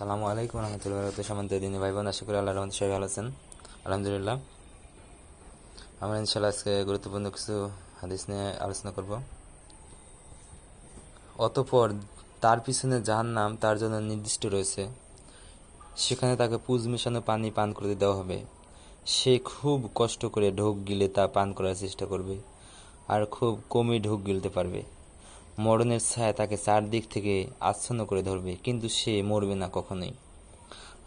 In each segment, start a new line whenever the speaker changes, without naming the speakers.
সালামু আলাইকুম রহমতুল্লাহ বরকত সামন্ত দিনী ভাই বোন আশা করি আল্লাহ রহমত সবাই ভালো আছেন আলহামদুলিল্লাহ আমরা ইনশাল্লাহ আজকে গুরুত্বপূর্ণ কিছু হাদিস নিয়ে আলোচনা করব অতপর তার পিছনে যাহার নাম তার জন্য নির্দিষ্ট রয়েছে সেখানে তাকে পুজ মেশানো পানি পান করতে দেওয়া হবে সে খুব কষ্ট করে ঢোক গিলে তা পান করার চেষ্টা করবে আর খুব কমই ঢোক গিলতে পারবে মরণের ছায়া তাকে চারদিক থেকে আচ্ছন্ন করে ধরবে কিন্তু সে মরবে না কখনোই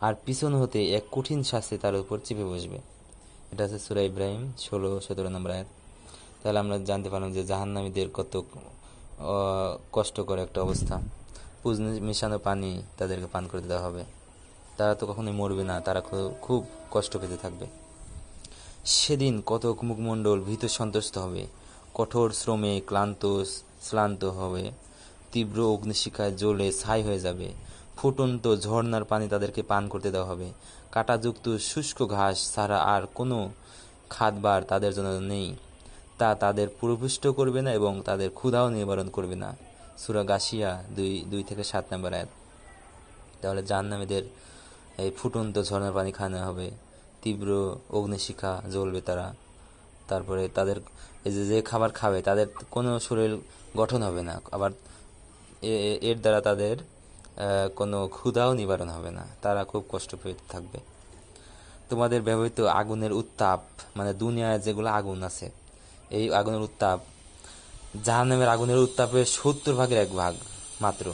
আর পিছন হতে এক কঠিন শাস্তি তার উপর চেপে বসবে এটা হচ্ছে সুরা ইব্রাহিম ষোলো সতেরো নম্বর আয়াত তাহলে আমরা জানতে পারলাম যে জাহান্নামীদের কত কষ্টকর একটা অবস্থা পুজ মেশানো পানি তাদেরকে পান করে দেওয়া হবে তারা তো কখনোই মরবে না তারা খুব কষ্ট পেতে থাকবে সেদিন কতক মুখমণ্ডল ভীত সন্তুষ্ট হবে কঠোর শ্রমে ক্লান্ত শ্লান্ত হবে তীব্র অগ্নিশিখায় জ্বলে ছাই হয়ে যাবে ফুটন্ত ঝর্নার পানি তাদেরকে পান করতে দেওয়া হবে কাটাযুক্ত শুষ্ক ঘাস ছাড়া আর কোনো খাদবার তাদের জন্য নেই তা তাদের পুরভুষ্ট করবে না এবং তাদের ক্ষুধাও নিবারণ করবে না সুরা গাছিয়া দুই দুই থেকে সাত নম্বর এক তাহলে নামেদের এই ফুটন্ত ঝর্নার পানি খাওয়ানো হবে তীব্র অগ্নিশিখা জ্বলবে তারা তারপরে তাদের এই যে যে খাবার খাবে তাদের কোনো শরীর গঠন হবে না আবার এর দ্বারা তাদের কোনো ক্ষুধাও নিবারণ হবে না তারা খুব কষ্ট পেতে থাকবে তোমাদের ব্যবহৃত আগুনের উত্তাপ মানে দুনিয়ায় যেগুলো আগুন আছে এই আগুনের উত্তাপ জাহান্নামের আগুনের উত্তাপের সত্তর ভাগের এক ভাগ মাত্র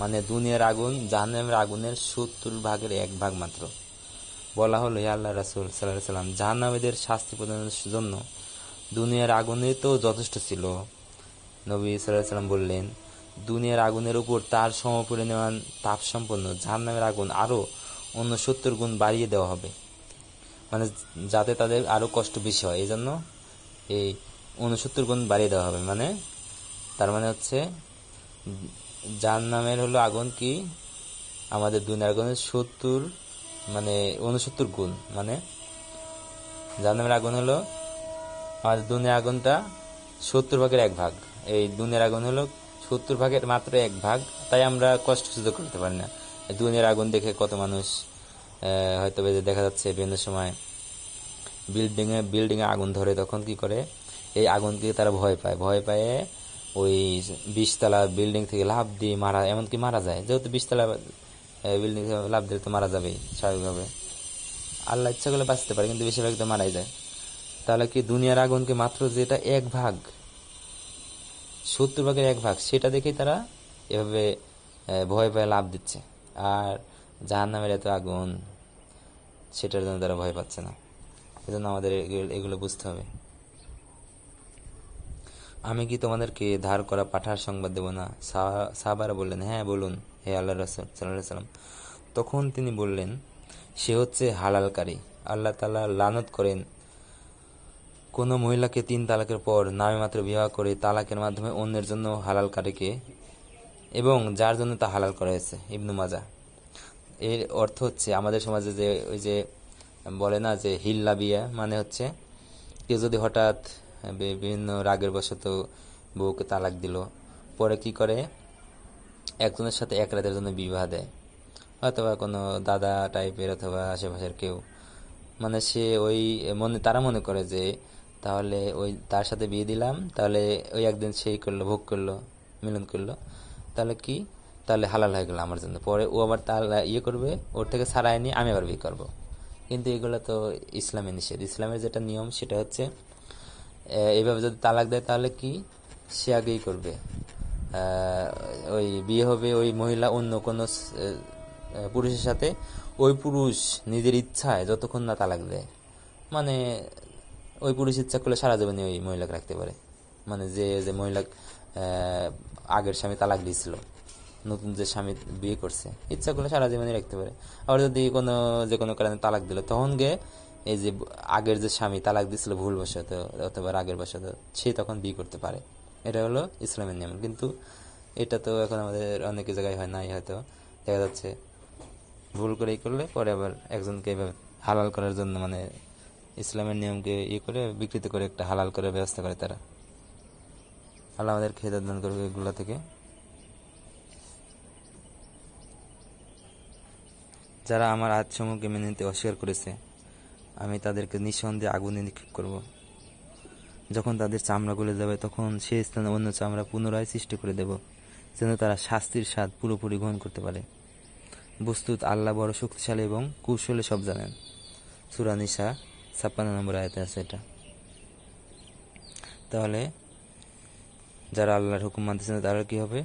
মানে দুনিয়ার আগুন জাহান্নামের আগুনের সত্তর ভাগের এক ভাগ মাত্র বলা হলো আল্লাহ রাসুল সাল্লাহ সাল্লাম জাহান্নামীদের শাস্তি প্রদানের জন্য দুনিয়ার আগুনে তো যথেষ্ট ছিল নবী সাল্লাহ সাল্লাম বললেন দুনিয়ার আগুনের উপর তার সমপরিমাণ তাপ সম্পন্ন জাহান্নামের আগুন আরও অন্য সত্তর গুণ বাড়িয়ে দেওয়া হবে মানে যাতে তাদের আরও কষ্ট বেশি হয় এই জন্য এই উনসত্তর গুণ বাড়িয়ে দেওয়া হবে মানে তার মানে হচ্ছে জাহান্নামের হলো আগুন কি আমাদের দুনিয়ার আগুনের সত্তর মানে উনসত্তর গুণ মানে জাহান্নামের আগুন হলো আমাদের দুনিয়া আগুনটা সত্তর ভাগের এক ভাগ এই দুনিয়ার আগুন হলো সত্তর ভাগের মাত্র এক ভাগ তাই আমরা কষ্ট সুযোগ করতে পারি না দুনিয়ার আগুন দেখে কত মানুষ হয়তো বেজে দেখা যাচ্ছে বিভিন্ন সময় বিল্ডিংয়ে বিল্ডিংয়ে আগুন ধরে তখন কি করে এই আগুনকে তারা ভয় পায় ভয় পায়ে ওই বিশতলা বিল্ডিং থেকে লাভ দিয়ে মারা এমনকি মারা যায় যেহেতু বিশতলা উইল হ্যাঁ, নিচে লাভ দিলে তো মারা যাবেই স্বাভাবিকভাবে আল্লাহ ইচ্ছা করলে বাঁচতে পারে কিন্তু বেশিরভাগ তো মারাই যায় তাহলে কি দুনিয়ার আগুনকে মাত্র যেটা এক ভাগ সত্তর ভাগের এক ভাগ সেটা দেখেই তারা এভাবে ভয় পেয়ে লাভ দিচ্ছে আর জাহান নামের এত আগুন সেটার জন্য তারা ভয় পাচ্ছে না এজন্য আমাদের এগুলো বুঝতে হবে আমি কি তোমাদেরকে ধার করা পাঠার সংবাদ দেব না সাহাবারা বললেন হ্যাঁ বলুন হে আল্লাহ রসুল সাল্লাহ সাল্লাম তখন তিনি বললেন সে হচ্ছে হালালকারী আল্লাহ তালা লানত করেন কোনো মহিলাকে তিন তালাকের পর নামে মাত্র বিবাহ করে তালাকের মাধ্যমে অন্যের জন্য হালালকারীকে এবং যার জন্য তা হালাল করা হয়েছে ইবনু মাজা এর অর্থ হচ্ছে আমাদের সমাজে যে ওই যে বলে না যে হিল্লা বিয়া মানে হচ্ছে কেউ যদি হঠাৎ হ্যাঁ, বিভিন্ন রাগের বশত বউকে তালাক দিল পরে কি করে একজনের সাথে এক রাতের জন্য বিবাহ দেয় অথবা কোনো দাদা টাইপের অথবা আশেপাশের কেউ মানে সে ওই মনে তারা মনে করে যে তাহলে ওই তার সাথে বিয়ে দিলাম তাহলে ওই একদিন সেই করলো ভোগ করলো মিলন করলো তাহলে কি তাহলে হালাল হয়ে গেলো আমার জন্য পরে ও আবার তার ইয়ে করবে ওর থেকে ছাড়ায় নিয়ে আমি আবার বিয়ে করবো কিন্তু এগুলো তো ইসলামে নিষেধ ইসলামের যেটা নিয়ম সেটা হচ্ছে এইভাবে যদি তালাক দেয় তাহলে কি সে আগেই করবে ওই বিয়ে হবে ওই মহিলা অন্য কোনো পুরুষের সাথে ওই পুরুষ নিজের ইচ্ছায় যতক্ষণ না তালাক দেয় মানে ওই পুরুষ ইচ্ছা করলে সারা জীবনে ওই মহিলাকে রাখতে পারে মানে যে যে মহিলা আগের স্বামী তালাক দিয়েছিল নতুন যে স্বামী বিয়ে করছে ইচ্ছা করলে সারা জীবনে রাখতে পারে আবার যদি কোনো যে কোনো কারণে তালাক দিল তখন গিয়ে এই যে আগের যে স্বামী তালাক দিয়েছিল বসত অথবা রাগের বসত সে তখন বিয়ে করতে পারে এটা হলো ইসলামের নিয়ম কিন্তু এটা তো এখন আমাদের অনেক জায়গায় হয় নাই হয়তো দেখা যাচ্ছে ভুল করে করলে পরে আবার একজনকে এভাবে হালাল করার জন্য মানে ইসলামের নিয়মকে ইয়ে করে বিকৃত করে একটা হালাল করার ব্যবস্থা করে তারা আল্লাহ আমাদের খেতে দান করবে এগুলো থেকে যারা আমার আত্মসমূহকে মেনে নিতে অস্বীকার করেছে আমি তাদেরকে নিঃসন্দেহে আগুনে নিক্ষেপ করব যখন তাদের চামড়া গলে যাবে তখন সে স্থানে অন্য চামড়া পুনরায় সৃষ্টি করে দেব যেন তারা শাস্তির স্বাদ পুরোপুরি গ্রহণ করতে পারে বস্তুত আল্লাহ বড় শক্তিশালী এবং কৌশলে সব জানেন সুরানিসা ছাপ্পান্ন নম্বর আয়তে আছে এটা তাহলে যারা আল্লাহর হুকুম মানতেছেন তারা কি হবে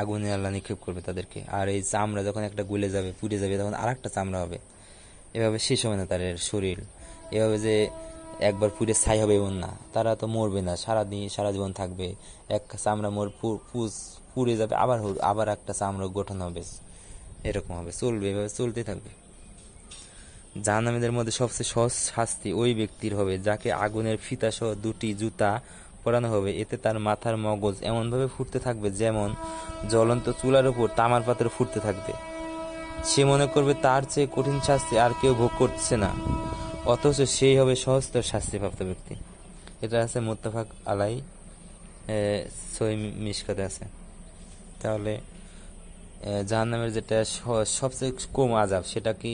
আগুনে আল্লাহ নিক্ষেপ করবে তাদেরকে আর এই চামড়া যখন একটা গুলে যাবে পুড়ে যাবে তখন আর একটা চামড়া হবে এভাবে শেষ হবে না তাদের শরীর এভাবে যে একবার পুড়ে ছাই হবে এমন না তারা তো মরবে না সারাদিন সারা জীবন থাকবে এক চামড়া মোর পুজ পুড়ে যাবে আবার আবার একটা চামড়া গঠন হবে এরকম হবে চলবে এভাবে চলতে থাকবে জাহান্নামীদের মধ্যে সবচেয়ে সহজ শাস্তি ওই ব্যক্তির হবে যাকে আগুনের ফিতাসহ দুটি জুতা পরানো হবে এতে তার মাথার মগজ এমনভাবে ফুটতে থাকবে যেমন জ্বলন্ত চুলার উপর তামার পাত্র ফুটতে থাকবে সে মনে করবে তার চেয়ে কঠিন শাস্তি আর কেউ ভোগ করছে না অথচ সেই হবে সহস্ত শাস্তিপ্রাপ্ত ব্যক্তি এটা আছে মোত্তাফাক আলাই সই মিসকাতে আছে তাহলে জাহান্নামের যেটা সবচেয়ে কম আজাব সেটা কি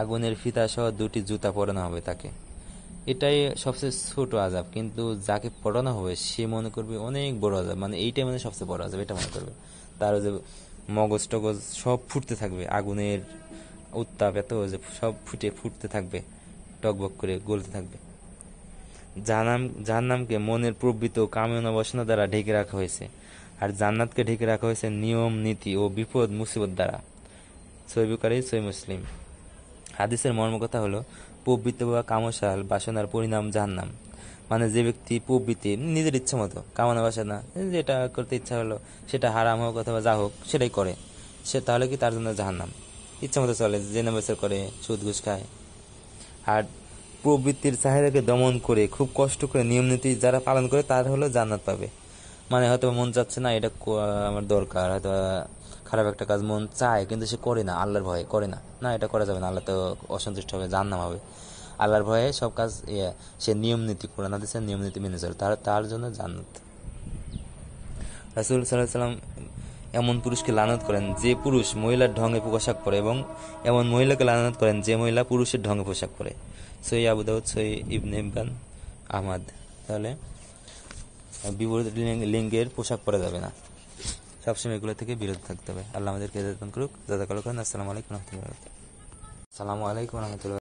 আগুনের ফিতা সহ দুটি জুতা পরানো হবে তাকে এটাই সবচেয়ে ছোট আজাব কিন্তু যাকে পড়ানো হবে সে মনে করবে অনেক বড় আজাব মানে এইটাই মানে সবচেয়ে বড় আজাব এটা মনে করবে তার যে মগজ টগজ সব ফুটতে থাকবে আগুনের উত্তাপ এত যে সব ফুটে ফুটতে থাকবে টকবক করে গলতে থাকবে জাহান্নাম জাহান্নামকে মনের প্রবৃত কামনা বাসনা দ্বারা ঢেকে রাখা হয়েছে আর জান্নাতকে ঢেকে রাখা হয়েছে নিয়ম নীতি ও বিপদ মুসিবত দ্বারা সৈবকারী সৈ মুসলিম হাদিসের মর্মকথা হলো প্রবৃত্ত বা কামশাল বাসনার পরিণাম জাহান্নাম মানে যে ব্যক্তি প্রবৃত্তি নিজের ইচ্ছে মতো কামানো বাসে না যেটা করতে ইচ্ছা হলো সেটা হারাম হোক অথবা যা হোক সেটাই করে সে তাহলে কি তার জন্য জাহান্নাম ইচ্ছে মতো চলে যে নামেচার করে সুদ ঘুষ খায় আর প্রবৃত্তির চাহিদাকে দমন করে খুব কষ্ট করে নিয়ম নীতি যারা পালন করে তার হলো জান্নাত পাবে মানে হয়তো মন চাচ্ছে না এটা আমার দরকার হয়তো খারাপ একটা কাজ মন চায় কিন্তু সে করে না আল্লাহর ভয়ে করে না না এটা করা যাবে না আল্লাহ তো অসন্তুষ্ট হবে জান্নাম হবে আল্লাহর ভয়ে সব কাজ ইয়ে, সে নিয়ম নীতি কোরআন হাদিসের নিয়ম নীতি মেনে চলে তার তার জন্য জান্নাত রাসুল সাল্লাহ সাল্লাম এমন পুরুষকে লানত করেন যে পুরুষ মহিলার ঢঙ্গে পোশাক পরে এবং এমন মহিলাকে লানত করেন যে মহিলা পুরুষের ঢঙ্গে পোশাক পরে সই আবু দাউদ সই ইবনে ইমরান আহমাদ তাহলে বিপরীত লিঙ্গের পোশাক পরা যাবে না সবসময় এগুলো থেকে বিরত থাকতে হবে আল্লাহ আমাদেরকে করুক যাতে করুক আসসালামু আলাইকুম রহমতুল্লাহ আসসালামু আলাইকুম রহমতুল্লাহ